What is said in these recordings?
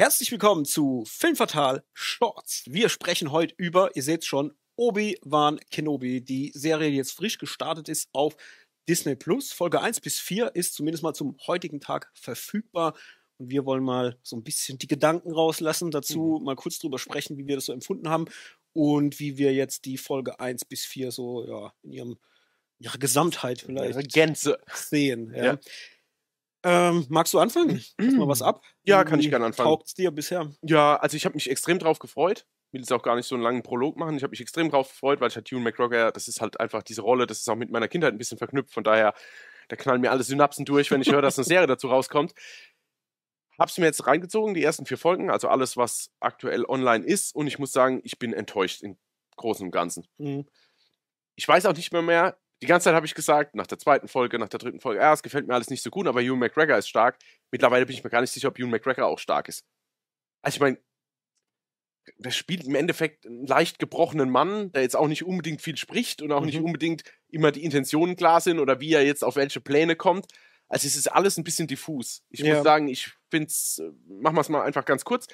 Herzlich willkommen zu Filmfatal Shorts. Wir sprechen heute über, ihr seht schon, Obi-Wan Kenobi, die Serie, die jetzt frisch gestartet ist auf Disney Plus. Folge 1 bis 4 ist zumindest mal zum heutigen Tag verfügbar. Und wir wollen mal so ein bisschen die Gedanken rauslassen, dazu mhm. mal kurz drüber sprechen, wie wir das so empfunden haben und wie wir jetzt die Folge 1 bis 4 so ja, in ihrem, ihrer Gesamtheit vielleicht Gänze sehen. Ja. ja. Ähm, magst du anfangen? Lass mal was mm. ab. Ja, kann ich gerne anfangen. Taugt's dir bisher? Ja, also ich habe mich extrem drauf gefreut. Ich will jetzt auch gar nicht so einen langen Prolog machen. Ich habe mich extrem drauf gefreut, weil ich halt Hugh McGregor, das ist halt einfach diese Rolle, das ist auch mit meiner Kindheit ein bisschen verknüpft. Von daher, da knallen mir alle Synapsen durch, wenn ich höre, dass eine Serie dazu rauskommt. Hab's mir jetzt reingezogen, die ersten vier Folgen, also alles, was aktuell online ist. Und ich muss sagen, ich bin enttäuscht im Großen und Ganzen. Mhm. Ich weiß auch nicht mehr mehr, die ganze Zeit habe ich gesagt, nach der zweiten Folge, nach der dritten Folge, ja, es gefällt mir alles nicht so gut, aber Ewan McGregor ist stark. Mittlerweile bin ich mir gar nicht sicher, ob Ewan McGregor auch stark ist. Also ich meine, der spielt im Endeffekt einen leicht gebrochenen Mann, der jetzt auch nicht unbedingt viel spricht und auch mhm. nicht unbedingt immer die Intentionen klar sind oder wie er jetzt auf welche Pläne kommt. Also es ist alles ein bisschen diffus. Ich ja. muss sagen, ich finde es, äh, machen wir es mal einfach ganz kurz.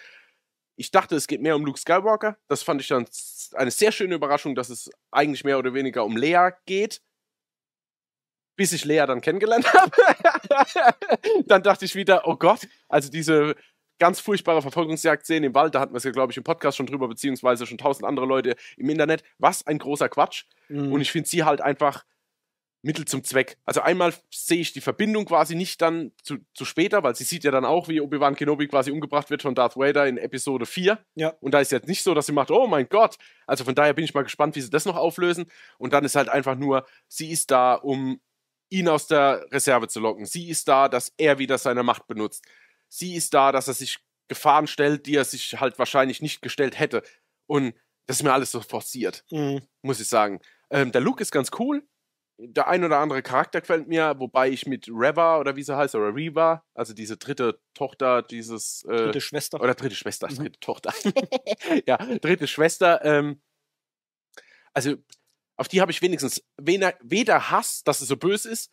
Ich dachte, es geht mehr um Luke Skywalker. Das fand ich dann eine sehr schöne Überraschung, dass es eigentlich mehr oder weniger um Leia geht bis ich Lea dann kennengelernt habe. dann dachte ich wieder, oh Gott, also diese ganz furchtbare Verfolgungsjagd-Szene im Wald, da hatten wir es ja, glaube ich, im Podcast schon drüber, beziehungsweise schon tausend andere Leute im Internet. Was ein großer Quatsch. Mhm. Und ich finde sie halt einfach Mittel zum Zweck. Also einmal sehe ich die Verbindung quasi nicht dann zu, zu später, weil sie sieht ja dann auch, wie Obi-Wan Kenobi quasi umgebracht wird von Darth Vader in Episode 4. Ja. Und da ist jetzt nicht so, dass sie macht, oh mein Gott. Also von daher bin ich mal gespannt, wie sie das noch auflösen. Und dann ist halt einfach nur, sie ist da, um ihn aus der Reserve zu locken. Sie ist da, dass er wieder seine Macht benutzt. Sie ist da, dass er sich Gefahren stellt, die er sich halt wahrscheinlich nicht gestellt hätte. Und das ist mir alles so forciert, mhm. muss ich sagen. Ähm, der Look ist ganz cool. Der ein oder andere Charakter gefällt mir, wobei ich mit Reva oder wie sie heißt, oder Reva, also diese dritte Tochter, dieses. Äh, dritte Schwester. Oder dritte Schwester, mhm. dritte Tochter. ja, dritte Schwester. Ähm, also auf die habe ich wenigstens weder, weder Hass, dass sie so böse ist,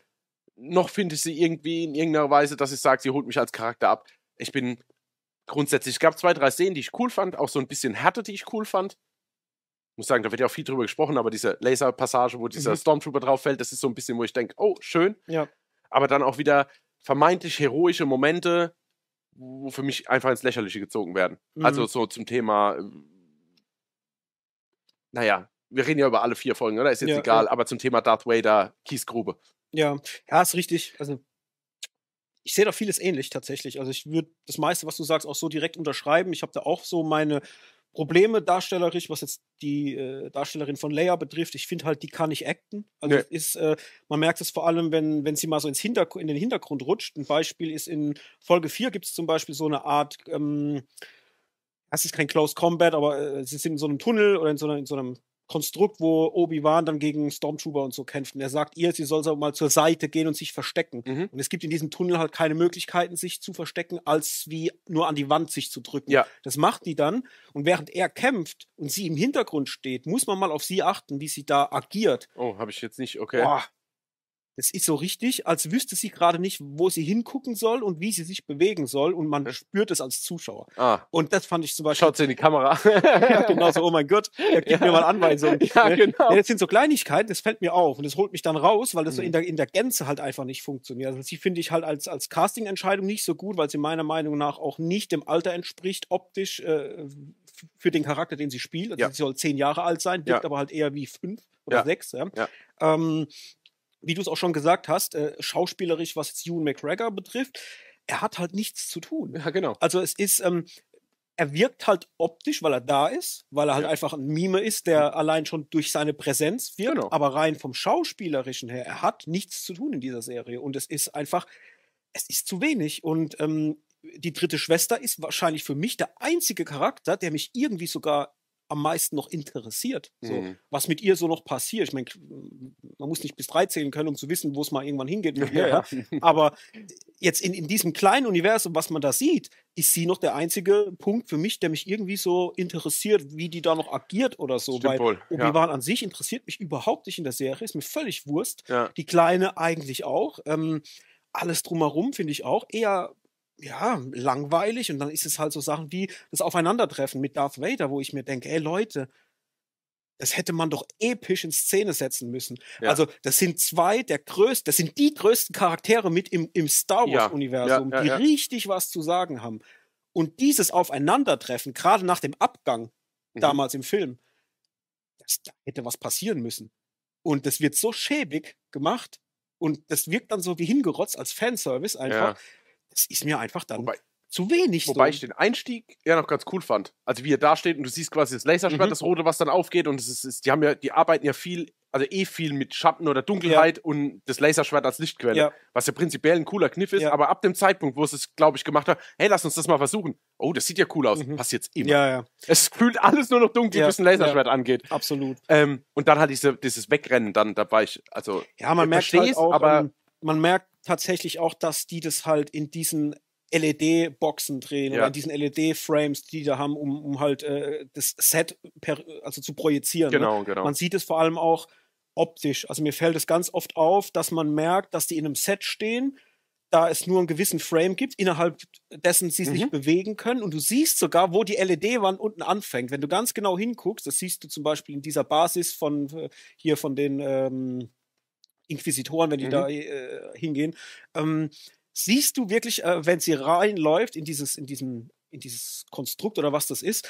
noch finde ich sie irgendwie in irgendeiner Weise, dass ich sage, sie holt mich als Charakter ab. Ich bin grundsätzlich, es gab zwei, drei Szenen, die ich cool fand, auch so ein bisschen Härte, die ich cool fand. Ich muss sagen, da wird ja auch viel drüber gesprochen, aber diese Laserpassage, wo dieser mhm. Stormtrooper drauf fällt, das ist so ein bisschen, wo ich denke, oh, schön. Ja. Aber dann auch wieder vermeintlich heroische Momente, wo für mich einfach ins Lächerliche gezogen werden. Also mhm. Also so zum Thema, äh, naja, wir reden ja über alle vier Folgen, oder? Ist jetzt ja, egal, ja. aber zum Thema Darth Vader, Kiesgrube. Ja, ja, ist richtig. Also, ich sehe da vieles ähnlich tatsächlich. Also, ich würde das meiste, was du sagst, auch so direkt unterschreiben. Ich habe da auch so meine Probleme darstellerisch, was jetzt die äh, Darstellerin von Leia betrifft. Ich finde halt, die kann nicht acten. Also, nee. ist, äh, man merkt es vor allem, wenn, wenn sie mal so ins Hintergr in den Hintergrund rutscht. Ein Beispiel ist in Folge 4 gibt es zum Beispiel so eine Art. Ähm, es ist kein Close Combat, aber äh, sie sind in so einem Tunnel oder in so, einer, in so einem Konstrukt, wo Obi-Wan dann gegen Stormtrooper und so kämpft. Und er sagt ihr, sie soll mal zur Seite gehen und sich verstecken. Mhm. Und es gibt in diesem Tunnel halt keine Möglichkeiten, sich zu verstecken, als wie nur an die Wand sich zu drücken. Ja. Das macht die dann. Und während er kämpft und sie im Hintergrund steht, muss man mal auf sie achten, wie sie da agiert. Oh, habe ich jetzt nicht, okay. Boah, es ist so richtig, als wüsste sie gerade nicht, wo sie hingucken soll und wie sie sich bewegen soll und man spürt es als Zuschauer. Ah. Und das fand ich zum Beispiel. Schaut sie in die Kamera. ja, genau so, oh mein Gott, ja, gib ja. mir mal Anweisungen. Ja, ne? genau. Ja, das sind so Kleinigkeiten, das fällt mir auf und das holt mich dann raus, weil das mhm. so in der, in der Gänze halt einfach nicht funktioniert. Also sie finde ich halt als, als Casting-Entscheidung nicht so gut, weil sie meiner Meinung nach auch nicht dem Alter entspricht, optisch, äh, für den Charakter, den sie spielt. Also ja. sie soll zehn Jahre alt sein, wirkt aber halt eher wie fünf oder sechs. Ja. Ähm, wie du es auch schon gesagt hast, äh, schauspielerisch, was Ewan McGregor betrifft, er hat halt nichts zu tun. Ja, genau. Also es ist, ähm, er wirkt halt optisch, weil er da ist, weil er halt ja. einfach ein Mime ist, der ja. Mhm. allein schon durch seine Präsenz wirkt, genau. aber rein vom Schauspielerischen her, er hat nichts zu tun in dieser Serie. Und es ist einfach, es ist zu wenig. Und ähm, die dritte Schwester ist wahrscheinlich für mich der einzige Charakter, der mich irgendwie sogar am meisten noch interessiert. So, mhm. Was mit ihr so noch passiert. Ich meine, man muss nicht bis 13 können, um zu wissen, wo es mal irgendwann hingeht. Mit ihr, ja. ja. Aber jetzt in, in diesem kleinen Universum, was man da sieht, ist sie noch der einzige Punkt für mich, der mich irgendwie so interessiert, wie die da noch agiert oder so. Stimmt Weil wohl, ja. Obi-Wan an sich interessiert mich überhaupt nicht in der Serie, ist mir völlig Wurst. Ja. Die Kleine eigentlich auch. Ähm, alles drumherum finde ich auch eher ja, langweilig und dann ist es halt so Sachen wie das Aufeinandertreffen mit Darth Vader, wo ich mir denke, ey Leute, das hätte man doch episch in Szene setzen müssen. Ja. Also, das sind zwei der größten, das sind die größten Charaktere mit im, im Star Wars-Universum, ja, ja, die richtig was zu sagen haben. Und dieses Aufeinandertreffen, gerade nach dem Abgang mhm. damals im Film, das, da hätte was passieren müssen. Und das wird so schäbig gemacht und das wirkt dann so wie hingerotzt als Fanservice einfach es ist mir einfach dann wobei, zu wenig. Wobei so. ich den Einstieg ja noch ganz cool fand. Also wie er da steht und du siehst quasi das Laserschwert, mhm. das rote, was dann aufgeht und es ist, ist, die haben ja, die arbeiten ja viel, also eh viel mit Schatten oder Dunkelheit ja. und das Laserschwert als Lichtquelle. Ja. Was ja prinzipiell ein cooler Kniff ist, ja. aber ab dem Zeitpunkt, wo es es, glaube ich, gemacht hat, hey, lass uns das mal versuchen. Oh, das sieht ja cool aus. Mhm. Passiert immer. Ja, ja. Es fühlt alles nur noch dunkel, bis ein Laserschwert angeht. Absolut. Ähm, und dann halt diese, dieses Wegrennen, dann, da war ich, also, ja, man merkt halt auch, aber man merkt, tatsächlich auch, dass die das halt in diesen LED-Boxen drehen ja. oder in diesen LED-Frames, die da haben, um, um halt äh, das Set per, also zu projizieren. Ne? Genau, ne? genau. Man sieht es vor allem auch optisch. Also mir fällt es ganz oft auf, dass man merkt, dass die in einem Set stehen, da es nur einen gewissen Frame gibt, innerhalb dessen sie sich mhm. bewegen können. Und du siehst sogar, wo die LED-Wand unten anfängt. Wenn du ganz genau hinguckst, das siehst du zum Beispiel in dieser Basis von äh, hier von den ähm, Inquisitoren, wenn die mhm. da äh, hingehen. Ähm, siehst du wirklich, äh, wenn sie reinläuft in dieses, in diesem, in dieses Konstrukt oder was das ist,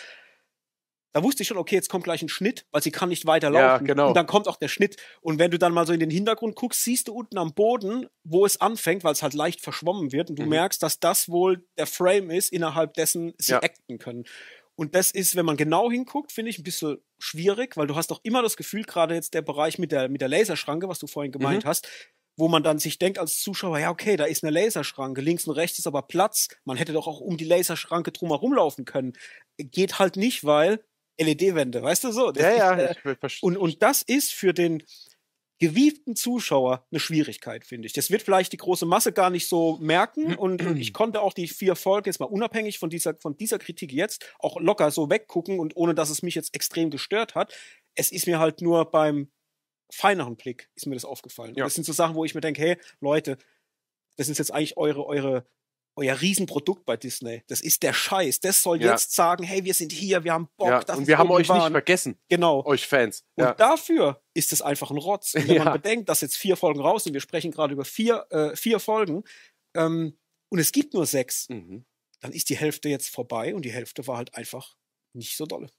da wusste ich schon, okay, jetzt kommt gleich ein Schnitt, weil sie kann nicht weiterlaufen. Ja, genau. Und dann kommt auch der Schnitt. Und wenn du dann mal so in den Hintergrund guckst, siehst du unten am Boden, wo es anfängt, weil es halt leicht verschwommen wird. Und du mhm. merkst, dass das wohl der Frame ist, innerhalb dessen sie ja. acten können. Und das ist, wenn man genau hinguckt, finde ich ein bisschen schwierig, weil du hast doch immer das Gefühl, gerade jetzt der Bereich mit der, mit der Laserschranke, was du vorhin mhm. gemeint mhm. hast, wo man dann sich denkt als Zuschauer, ja, okay, da ist eine Laserschranke, links und rechts ist aber Platz, man hätte doch auch um die Laserschranke drumherum laufen können. Geht halt nicht, weil LED-Wände, weißt du so? Das ja, ja. Ist, äh, und, und das ist für den, gewieften Zuschauer eine Schwierigkeit, finde ich. Das wird vielleicht die große Masse gar nicht so merken hm. und, ich konnte auch die vier Folgen jetzt mal unabhängig von dieser, von dieser Kritik jetzt auch locker so weggucken und ohne, dass es mich jetzt extrem gestört hat. Es ist mir halt nur beim feineren Blick ist mir das aufgefallen. Ja. Das sind so Sachen, wo ich mir denke, hey, Leute, das ist jetzt eigentlich eure, eure, euer Riesenprodukt bei Disney. Das ist der Scheiß. Das soll ja. jetzt sagen, hey, wir sind hier, wir haben Bock. Ja. und wir haben euch waren. nicht vergessen. Genau. Euch Fans. Und dafür ist es einfach ein Rotz. Und wenn ja. man bedenkt, dass jetzt vier Folgen raus sind, wir sprechen gerade über vier, äh, vier Folgen ähm, und es gibt nur sechs, mhm. dann ist die Hälfte jetzt vorbei und die Hälfte war halt einfach nicht so dolle.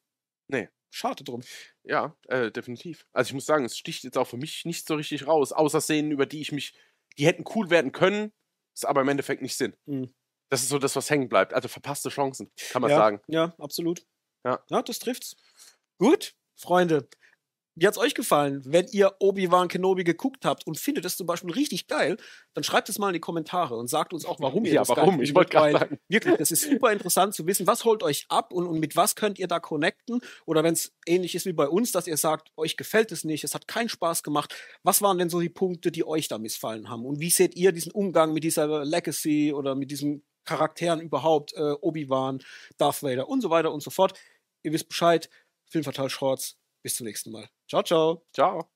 Nee. Schade drum. Ja, äh, definitiv. Also ich muss sagen, es sticht jetzt auch für mich nicht so richtig raus, außer Szenen, über die ich mich, die hätten cool werden können, ist aber im Endeffekt nicht Sinn. Mhm. Das ist so das, was hängen bleibt. Also verpasste Chancen, kann man ja, sagen. Ja, absolut. Ja. ja, das trifft's. Gut, Freunde. Wie hat es euch gefallen? Wenn ihr Obi-Wan Kenobi geguckt habt und findet es zum Beispiel richtig geil, dann schreibt es mal in die Kommentare und sagt uns auch, warum ihr ja, das warum? Geil ich wollte gerade sagen. Wirklich, das ist super interessant zu wissen, was holt euch ab und, und mit was könnt ihr da connecten? Oder wenn es ähnlich ist wie bei uns, dass ihr sagt, euch gefällt es nicht, es hat keinen Spaß gemacht. Was waren denn so die Punkte, die euch da missfallen haben? Und wie seht ihr diesen Umgang mit dieser Legacy oder mit diesen Charakteren überhaupt? Äh, Obi-Wan, Darth Vader und so weiter und so fort. Ihr wisst Bescheid. Filmverteil-Shorts bis zum nächsten Mal. Ciao, ciao. Ciao.